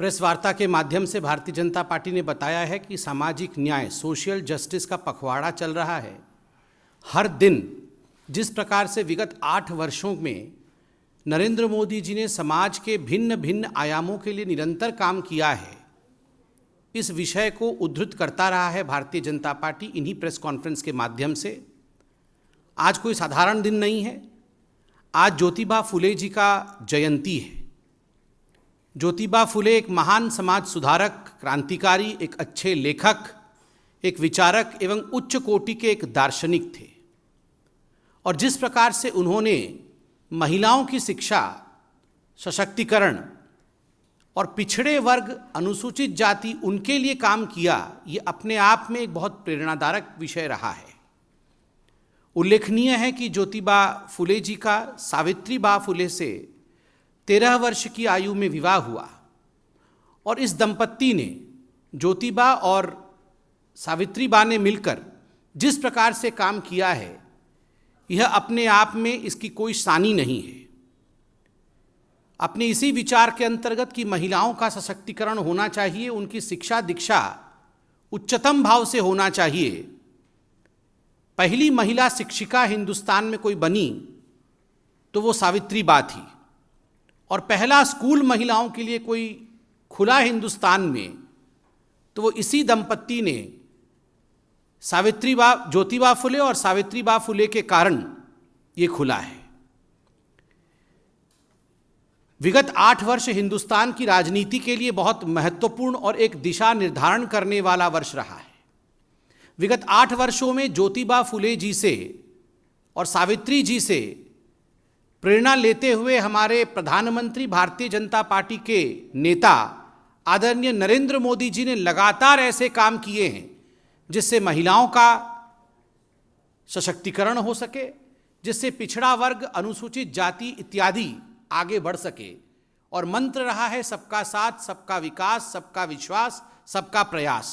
press वार्ता के माध्यम से भारतीय जनता पार्टी ने बताया है कि सामाजिक न्याय सोशल जस्टिस का पखवाड़ा चल रहा है हर दिन जिस प्रकार से विगत आठ वर्षों में नरेंद्र मोदी जी ने समाज के भिन्न भिन्न आयामों के लिए निरंतर काम किया है इस विषय को उद्धृत करता रहा है भारतीय जनता पार्टी इन्हीं प्रेस कॉन्फ्रेंस के माध्यम से आज कोई साधारण दिन नहीं है आज ज्योतिबा फुले जी का जयंती है ज्योतिबा फुले एक महान समाज सुधारक क्रांतिकारी एक अच्छे लेखक एक विचारक एवं उच्च कोटि के एक दार्शनिक थे और जिस प्रकार से उन्होंने महिलाओं की शिक्षा सशक्तिकरण और पिछड़े वर्ग अनुसूचित जाति उनके लिए काम किया ये अपने आप में एक बहुत प्रेरणादारक विषय रहा है उल्लेखनीय है कि ज्योतिबा फुले जी का सावित्री बा फुले से तेरह वर्ष की आयु में विवाह हुआ और इस दंपत्ति ने ज्योतिबा और सावित्रीबा ने मिलकर जिस प्रकार से काम किया है यह अपने आप में इसकी कोई सानी नहीं है अपने इसी विचार के अंतर्गत कि महिलाओं का सशक्तिकरण होना चाहिए उनकी शिक्षा दीक्षा उच्चतम भाव से होना चाहिए पहली महिला शिक्षिका हिंदुस्तान में कोई बनी तो वो सावित्री बा थी और पहला स्कूल महिलाओं के लिए कोई खुला हिंदुस्तान में तो वो इसी दंपत्ति ने सावित्री बा ज्योतिबा फुले और सावित्री बा फुले के कारण ये खुला है विगत आठ वर्ष हिंदुस्तान की राजनीति के लिए बहुत महत्वपूर्ण और एक दिशा निर्धारण करने वाला वर्ष रहा है विगत आठ वर्षों में ज्योतिबा फुले जी से और सावित्री जी से प्रेरणा लेते हुए हमारे प्रधानमंत्री भारतीय जनता पार्टी के नेता आदरणीय नरेंद्र मोदी जी ने लगातार ऐसे काम किए हैं जिससे महिलाओं का सशक्तिकरण हो सके जिससे पिछड़ा वर्ग अनुसूचित जाति इत्यादि आगे बढ़ सके और मंत्र रहा है सबका साथ सबका विकास सबका विश्वास सबका प्रयास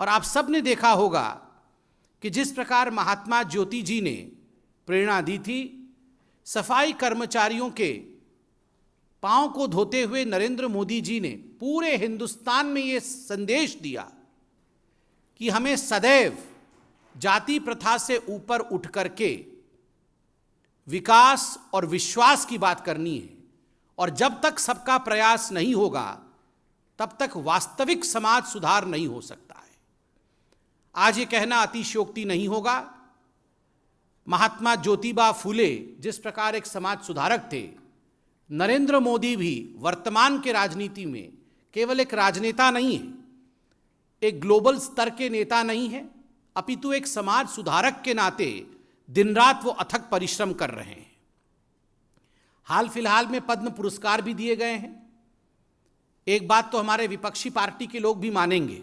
और आप सब ने देखा होगा कि जिस प्रकार महात्मा ज्योति जी ने प्रेरणा दी थी सफाई कर्मचारियों के पांव को धोते हुए नरेंद्र मोदी जी ने पूरे हिंदुस्तान में ये संदेश दिया कि हमें सदैव जाति प्रथा से ऊपर उठ करके विकास और विश्वास की बात करनी है और जब तक सबका प्रयास नहीं होगा तब तक वास्तविक समाज सुधार नहीं हो सकता है आज ये कहना अतिशयोक्ति नहीं होगा महात्मा ज्योतिबा फूले जिस प्रकार एक समाज सुधारक थे नरेंद्र मोदी भी वर्तमान के राजनीति में केवल एक राजनेता नहीं है एक ग्लोबल स्तर के नेता नहीं है अपितु एक समाज सुधारक के नाते दिन रात वो अथक परिश्रम कर रहे हैं हाल फिलहाल में पद्म पुरस्कार भी दिए गए हैं एक बात तो हमारे विपक्षी पार्टी के लोग भी मानेंगे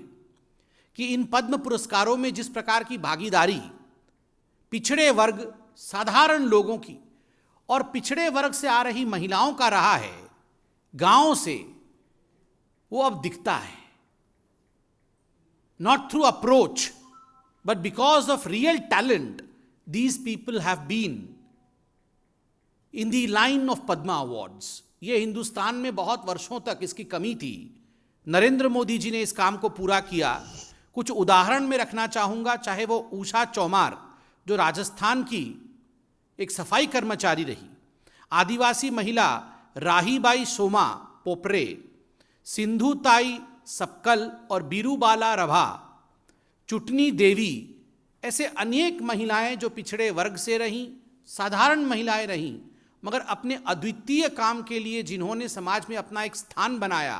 कि इन पद्म पुरस्कारों में जिस प्रकार की भागीदारी पिछड़े वर्ग साधारण लोगों की और पिछड़े वर्ग से आ रही महिलाओं का रहा है गांव से वो अब दिखता है not through approach but because of real talent these people have been in the line of Padma awards ये हिंदुस्तान में बहुत वर्षों तक इसकी कमी थी नरेंद्र मोदी जी ने इस काम को पूरा किया कुछ उदाहरण में रखना चाहूंगा चाहे वो ऊषा चौमार जो राजस्थान की एक सफाई कर्मचारी रही आदिवासी महिला राहीबाई सोमा पोपरे सिंधुताई सपकल और बीरूबाला रभा चुटनी देवी ऐसे अनेक महिलाएं जो पिछड़े वर्ग से रहीं साधारण महिलाएं रहीं मगर अपने अद्वितीय काम के लिए जिन्होंने समाज में अपना एक स्थान बनाया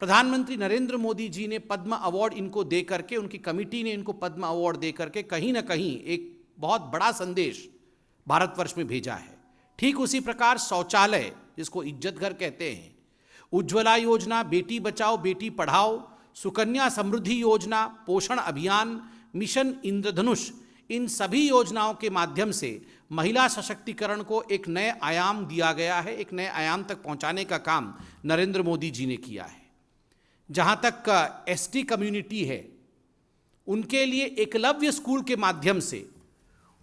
प्रधानमंत्री नरेंद्र मोदी जी ने पद्म अवार्ड इनको दे करके उनकी कमिटी ने इनको पद्म अवार्ड दे करके कहीं ना कहीं एक बहुत बड़ा संदेश भारतवर्ष में भेजा है ठीक उसी प्रकार शौचालय जिसको इज्जत घर कहते हैं उज्ज्वला योजना बेटी बचाओ बेटी पढ़ाओ सुकन्या समृद्धि योजना पोषण अभियान मिशन इंद्रधनुष इन सभी योजनाओं के माध्यम से महिला सशक्तिकरण को एक नए आयाम दिया गया है एक नए आयाम तक पहुंचाने का काम नरेंद्र मोदी जी ने किया है जहाँ तक एसटी कम्युनिटी है उनके लिए एकलव्य स्कूल के माध्यम से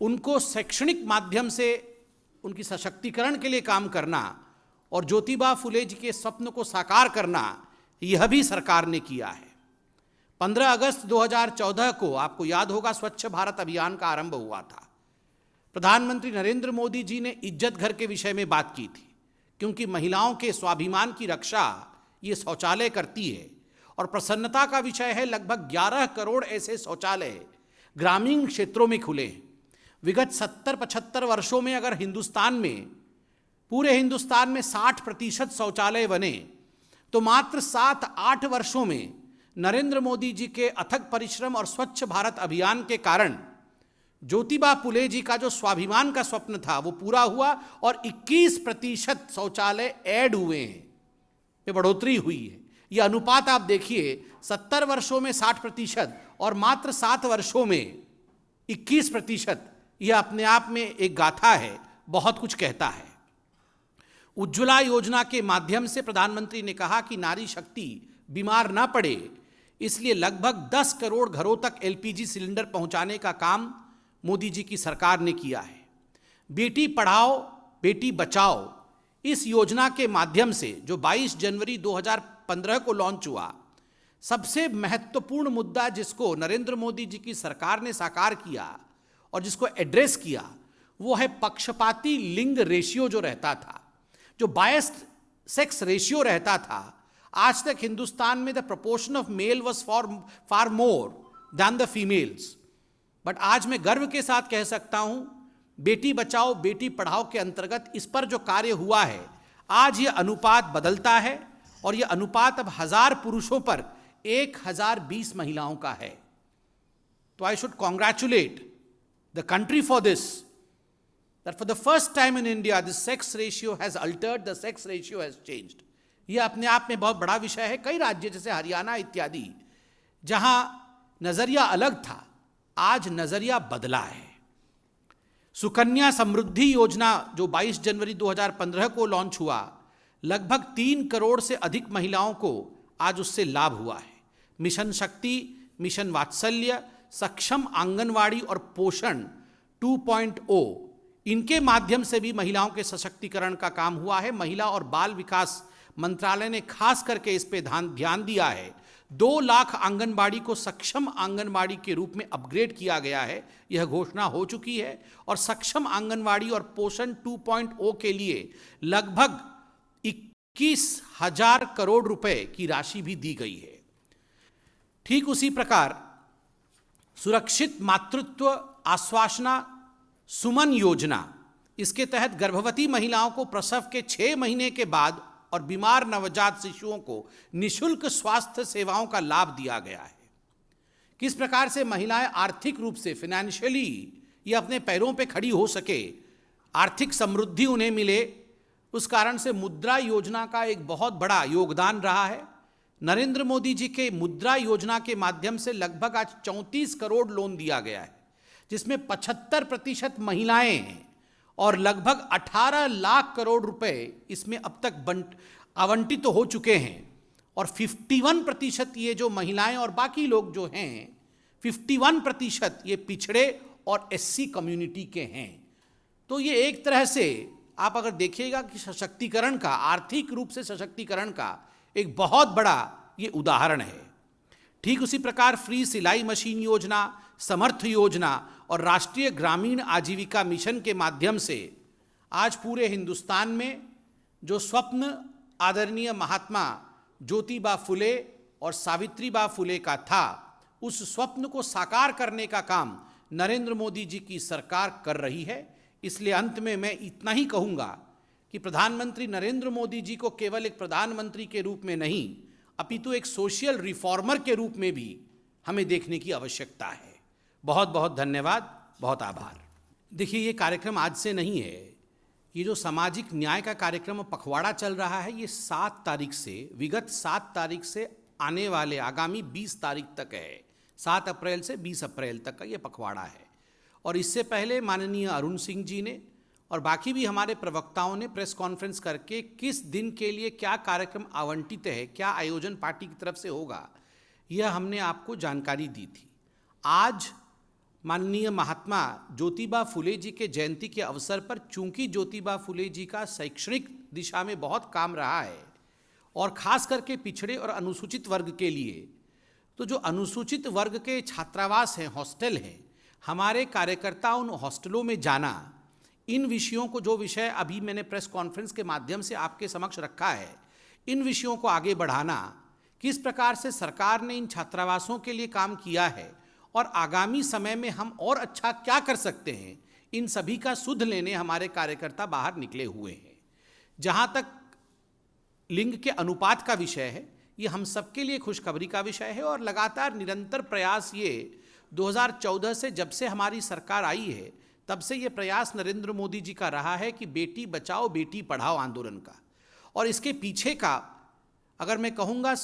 उनको शैक्षणिक माध्यम से उनकी सशक्तिकरण के लिए काम करना और ज्योतिबा फुले जी के स्वप्न को साकार करना यह भी सरकार ने किया है 15 अगस्त 2014 को आपको याद होगा स्वच्छ भारत अभियान का आरंभ हुआ था प्रधानमंत्री नरेंद्र मोदी जी ने इज्जत घर के विषय में बात की थी क्योंकि महिलाओं के स्वाभिमान की रक्षा ये शौचालय करती है और प्रसन्नता का विषय है लगभग 11 करोड़ ऐसे शौचालय ग्रामीण क्षेत्रों में खुले हैं विगत 70-75 वर्षों में अगर हिंदुस्तान में पूरे हिंदुस्तान में 60 प्रतिशत शौचालय बने तो मात्र सात आठ वर्षों में नरेंद्र मोदी जी के अथक परिश्रम और स्वच्छ भारत अभियान के कारण ज्योतिबा पुले जी का जो स्वाभिमान का स्वप्न था वो पूरा हुआ और 21 प्रतिशत शौचालय ऐड हुए हैं में बढ़ोतरी हुई है ये अनुपात आप देखिए सत्तर वर्षों में साठ प्रतिशत और मात्र सात वर्षों में इक्कीस प्रतिशत यह अपने आप में एक गाथा है बहुत कुछ कहता है उज्ज्वला योजना के माध्यम से प्रधानमंत्री ने कहा कि नारी शक्ति बीमार ना पड़े इसलिए लगभग 10 करोड़ घरों तक एलपीजी सिलेंडर पहुंचाने का काम मोदी जी की सरकार ने किया है बेटी पढ़ाओ बेटी बचाओ इस योजना के माध्यम से जो 22 जनवरी 2015 को लॉन्च हुआ सबसे महत्वपूर्ण मुद्दा जिसको नरेंद्र मोदी जी की सरकार ने साकार किया और जिसको एड्रेस किया वो है पक्षपाती लिंग रेशियो जो रहता था जो बायस्ड सेक्स रेशियो रहता था आज तक हिंदुस्तान में the proportion of male was far far more than the females but आज मैं गर्व के साथ कह सकता हूं बेटी बचाओ बेटी पढ़ाओ के अंतर्गत इस पर जो कार्य हुआ है आज ये अनुपात बदलता है और ये अनुपात अब हजार पुरुषों पर एक हजार बीस महिलाओं का है तो I should congratulate the country for this that for the first time in India the sex ratio has altered the sex ratio has change यह अपने आप में बहुत बड़ा विषय है कई राज्य जैसे हरियाणा इत्यादि जहां नजरिया अलग था आज नजरिया बदला है सुकन्या समृद्धि योजना जो 22 जनवरी 2015 को लॉन्च हुआ लगभग तीन करोड़ से अधिक महिलाओं को आज उससे लाभ हुआ है मिशन शक्ति मिशन वात्सल्य सक्षम आंगनवाड़ी और पोषण 2.0 इनके माध्यम से भी महिलाओं के सशक्तिकरण का काम हुआ है महिला और बाल विकास मंत्रालय ने खास करके इस पर ध्यान दिया है दो लाख आंगनबाड़ी को सक्षम आंगनबाड़ी के रूप में अपग्रेड किया गया है यह घोषणा हो चुकी है और सक्षम आंगनबाड़ी और पोषण 2.0 के लिए लगभग इक्कीस हजार करोड़ रुपए की राशि भी दी गई है ठीक उसी प्रकार सुरक्षित मातृत्व आश्वासना सुमन योजना इसके तहत गर्भवती महिलाओं को प्रसव के छह महीने के बाद और बीमार नवजात शिशुओं को निशुल्क स्वास्थ्य सेवाओं का लाभ दिया गया है किस प्रकार से महिलाएं आर्थिक रूप से फिनेंशियली ये अपने पैरों पे खड़ी हो सके आर्थिक समृद्धि उन्हें मिले उस कारण से मुद्रा योजना का एक बहुत बड़ा योगदान रहा है नरेंद्र मोदी जी के मुद्रा योजना के माध्यम से लगभग आज चौंतीस करोड़ लोन दिया गया है जिसमें पचहत्तर प्रतिशत महिलाएं हैं और लगभग 18 लाख करोड़ रुपए इसमें अब तक आवंटित तो हो चुके हैं और 51 प्रतिशत ये जो महिलाएं और बाकी लोग जो हैं 51 प्रतिशत ये पिछड़े और एससी कम्युनिटी के हैं तो ये एक तरह से आप अगर देखिएगा कि सशक्तिकरण का आर्थिक रूप से सशक्तिकरण का एक बहुत बड़ा ये उदाहरण है ठीक उसी प्रकार फ्री सिलाई मशीन योजना समर्थ योजना और राष्ट्रीय ग्रामीण आजीविका मिशन के माध्यम से आज पूरे हिंदुस्तान में जो स्वप्न आदरणीय महात्मा ज्योतिबा फुले और सावित्रीबा फुले का था उस स्वप्न को साकार करने का काम नरेंद्र मोदी जी की सरकार कर रही है इसलिए अंत में मैं इतना ही कहूँगा कि प्रधानमंत्री नरेंद्र मोदी जी को केवल एक प्रधानमंत्री के रूप में नहीं अपितु एक सोशल रिफॉर्मर के रूप में भी हमें देखने की आवश्यकता है बहुत बहुत धन्यवाद बहुत आभार देखिए ये कार्यक्रम आज से नहीं है ये जो सामाजिक न्याय का कार्यक्रम पखवाड़ा चल रहा है ये सात तारीख से विगत सात तारीख से आने वाले आगामी बीस तारीख तक है सात अप्रैल से बीस अप्रैल तक का ये पखवाड़ा है और इससे पहले माननीय अरुण सिंह जी ने और बाकी भी हमारे प्रवक्ताओं ने प्रेस कॉन्फ्रेंस करके किस दिन के लिए क्या कार्यक्रम आवंटित है क्या आयोजन पार्टी की तरफ से होगा यह हमने आपको जानकारी दी थी आज माननीय महात्मा ज्योतिबा फुले जी के जयंती के अवसर पर चूंकि ज्योतिबा फुले जी का शैक्षणिक दिशा में बहुत काम रहा है और खास करके पिछड़े और अनुसूचित वर्ग के लिए तो जो अनुसूचित वर्ग के छात्रावास हैं हॉस्टल हैं हमारे कार्यकर्ता उन हॉस्टलों में जाना इन विषयों को जो विषय अभी मैंने प्रेस कॉन्फ्रेंस के माध्यम से आपके समक्ष रखा है इन विषयों को आगे बढ़ाना किस प्रकार से सरकार ने इन छात्रावासों के लिए काम किया है और आगामी समय में हम और अच्छा क्या कर सकते हैं इन सभी का सुध लेने हमारे कार्यकर्ता बाहर निकले हुए हैं जहाँ तक लिंग के अनुपात का विषय है ये हम सबके लिए खुशखबरी का विषय है और लगातार निरंतर प्रयास ये 2014 से जब से हमारी सरकार आई है तब से ये प्रयास नरेंद्र मोदी जी का रहा है कि बेटी बचाओ बेटी पढ़ाओ आंदोलन का और इसके पीछे का अगर मैं कहूँगा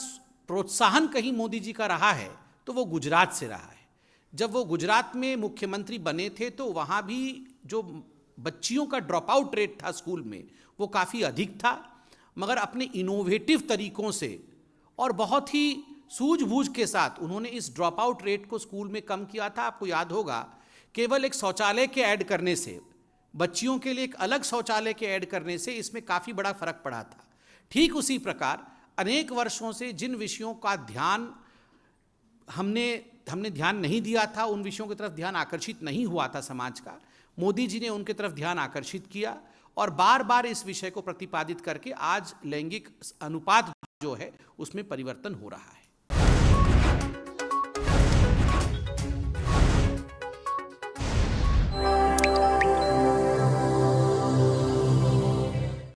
प्रोत्साहन कहीं मोदी जी का रहा है तो वो गुजरात से रहा है जब वो गुजरात में मुख्यमंत्री बने थे तो वहाँ भी जो बच्चियों का ड्रॉप आउट रेट था स्कूल में वो काफ़ी अधिक था मगर अपने इनोवेटिव तरीकों से और बहुत ही सूझबूझ के साथ उन्होंने इस ड्रॉप आउट रेट को स्कूल में कम किया था आपको याद होगा केवल एक शौचालय के ऐड करने से बच्चियों के लिए एक अलग शौचालय के ऐड करने से इसमें काफ़ी बड़ा फर्क पड़ा था ठीक उसी प्रकार अनेक वर्षों से जिन विषयों का ध्यान हमने हमने ध्यान नहीं दिया था उन विषयों की तरफ ध्यान आकर्षित नहीं हुआ था समाज का मोदी जी ने उनके तरफ ध्यान आकर्षित किया और बार बार इस विषय को प्रतिपादित करके आज लैंगिक अनुपात जो है उसमें परिवर्तन हो रहा है